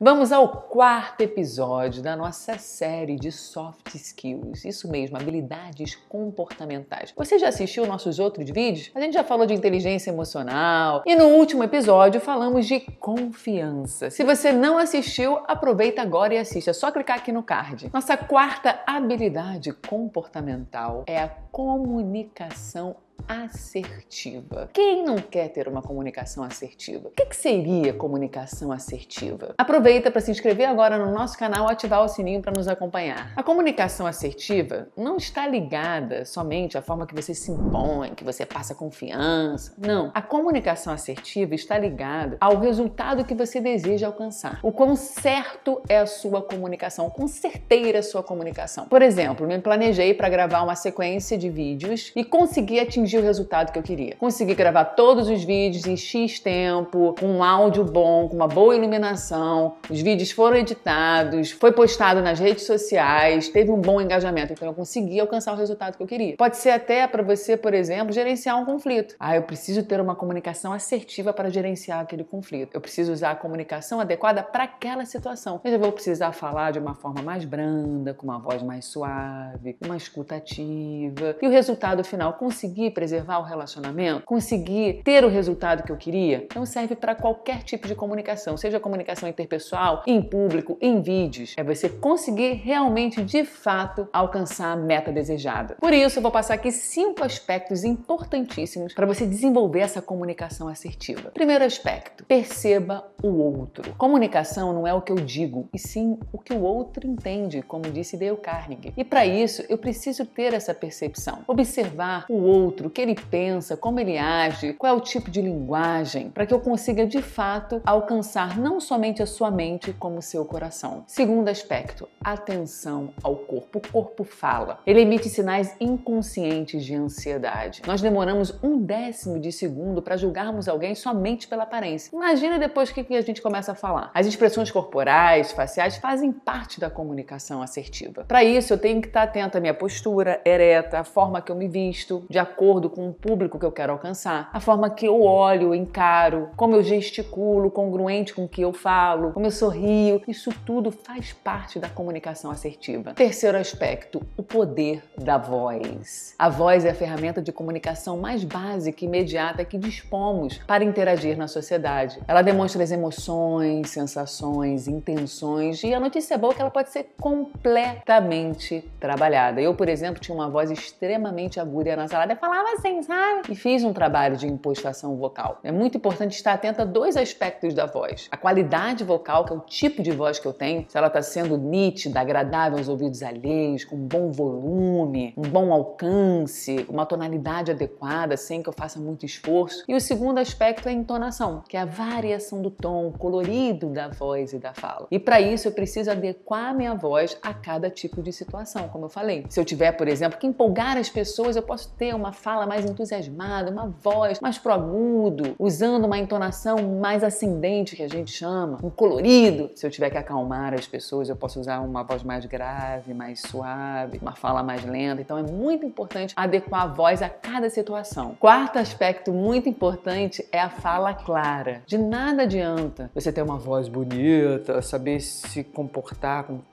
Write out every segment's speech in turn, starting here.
Vamos ao quarto episódio da nossa série de soft skills, isso mesmo, habilidades comportamentais. Você já assistiu nossos outros vídeos? A gente já falou de inteligência emocional e no último episódio falamos de confiança. Se você não assistiu, aproveita agora e assista, é só clicar aqui no card. Nossa quarta habilidade comportamental é a comunicação assertiva. Quem não quer ter uma comunicação assertiva? O que, que seria comunicação assertiva? Aproveita para se inscrever agora no nosso canal e ativar o sininho para nos acompanhar. A comunicação assertiva não está ligada somente à forma que você se impõe, que você passa confiança. Não. A comunicação assertiva está ligada ao resultado que você deseja alcançar. O quão certo é a sua comunicação, o quão certeira é a sua comunicação. Por exemplo, me planejei para gravar uma sequência de vídeos e consegui atingir o resultado que eu queria. Consegui gravar todos os vídeos em X tempo, com um áudio bom, com uma boa iluminação, os vídeos foram editados, foi postado nas redes sociais, teve um bom engajamento, então eu consegui alcançar o resultado que eu queria. Pode ser até para você, por exemplo, gerenciar um conflito. Ah, eu preciso ter uma comunicação assertiva para gerenciar aquele conflito. Eu preciso usar a comunicação adequada para aquela situação. Eu já vou precisar falar de uma forma mais branda, com uma voz mais suave, uma escuta ativa. E o resultado final, conseguir preservar o relacionamento, conseguir ter o resultado que eu queria? Então serve para qualquer tipo de comunicação, seja comunicação interpessoal, em público, em vídeos. É você conseguir realmente, de fato, alcançar a meta desejada. Por isso, eu vou passar aqui cinco aspectos importantíssimos para você desenvolver essa comunicação assertiva. Primeiro aspecto: perceba o outro. Comunicação não é o que eu digo, e sim o que o outro entende, como disse Dale Carnegie. E para isso, eu preciso ter essa percepção, observar o outro, o que ele pensa, como ele age, qual é o tipo de linguagem, para que eu consiga de fato alcançar não somente a sua mente, como o seu coração. Segundo aspecto, atenção ao corpo. O corpo fala. Ele emite sinais inconscientes de ansiedade. Nós demoramos um décimo de segundo para julgarmos alguém somente pela aparência. Imagina depois o que a gente começa a falar. As expressões corporais, faciais fazem parte da comunicação assertiva. Para isso, eu tenho que estar tá atento à minha postura ereta, a forma que eu me visto, de acordo acordo com o público que eu quero alcançar, a forma que eu olho, encaro, como eu gesticulo, congruente com o que eu falo, como eu sorrio, isso tudo faz parte da comunicação assertiva. Terceiro aspecto, o poder da voz. A voz é a ferramenta de comunicação mais básica e imediata que dispomos para interagir na sociedade. Ela demonstra as emoções, sensações, intenções e a notícia boa é que ela pode ser completamente trabalhada. Eu, por exemplo, tinha uma voz extremamente aguda e anasalada e falava fazem, assim, sabe? E fiz um trabalho de impostação vocal. É muito importante estar atento a dois aspectos da voz: a qualidade vocal, que é o tipo de voz que eu tenho, se ela está sendo nítida, agradável aos ouvidos alheios, com bom volume, um bom alcance, uma tonalidade adequada, sem que eu faça muito esforço. E o segundo aspecto é a entonação, que é a variação do tom, colorido da voz e da fala. E para isso eu preciso adequar minha voz a cada tipo de situação, como eu falei. Se eu tiver, por exemplo, que empolgar as pessoas, eu posso ter uma fala fala mais entusiasmada, uma voz mais pro agudo, usando uma entonação mais ascendente que a gente chama, um colorido. Se eu tiver que acalmar as pessoas, eu posso usar uma voz mais grave, mais suave, uma fala mais lenta. Então é muito importante adequar a voz a cada situação. Quarto aspecto muito importante é a fala clara. De nada adianta você ter uma voz bonita, saber se comportar com o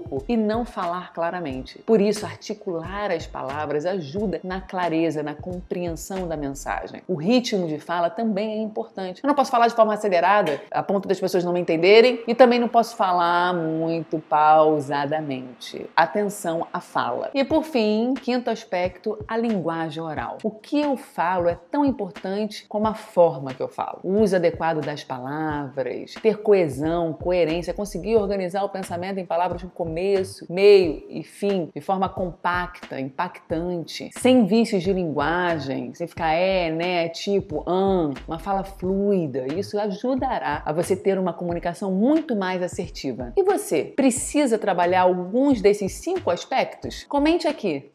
corpo e não falar claramente. Por isso, articular as palavras ajuda na clareza clareza, na compreensão da mensagem. O ritmo de fala também é importante. Eu não posso falar de forma acelerada, a ponto das pessoas não me entenderem, e também não posso falar muito pausadamente. Atenção à fala. E por fim, quinto aspecto, a linguagem oral. O que eu falo é tão importante como a forma que eu falo. O uso adequado das palavras, ter coesão, coerência, conseguir organizar o pensamento em palavras com começo, meio e fim, de forma compacta, impactante, sem vícios de linguagem, sem ficar é, né, tipo, an, hum, uma fala fluida. Isso ajudará a você ter uma comunicação muito mais assertiva. E você, precisa trabalhar alguns desses cinco aspectos? Comente aqui.